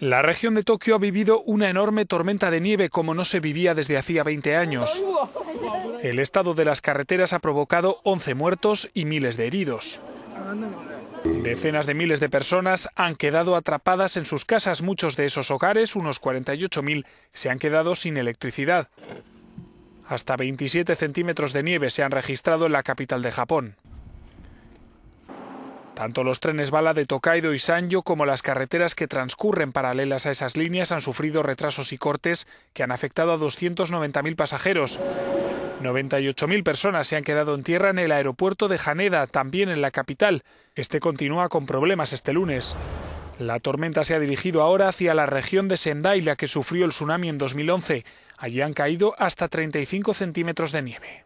La región de Tokio ha vivido una enorme tormenta de nieve como no se vivía desde hacía 20 años. El estado de las carreteras ha provocado 11 muertos y miles de heridos. Decenas de miles de personas han quedado atrapadas en sus casas. Muchos de esos hogares, unos 48.000, se han quedado sin electricidad. Hasta 27 centímetros de nieve se han registrado en la capital de Japón. Tanto los trenes bala de Tokaido y Sanyo como las carreteras que transcurren paralelas a esas líneas han sufrido retrasos y cortes que han afectado a 290.000 pasajeros. 98.000 personas se han quedado en tierra en el aeropuerto de Haneda, también en la capital. Este continúa con problemas este lunes. La tormenta se ha dirigido ahora hacia la región de Sendai, la que sufrió el tsunami en 2011. Allí han caído hasta 35 centímetros de nieve.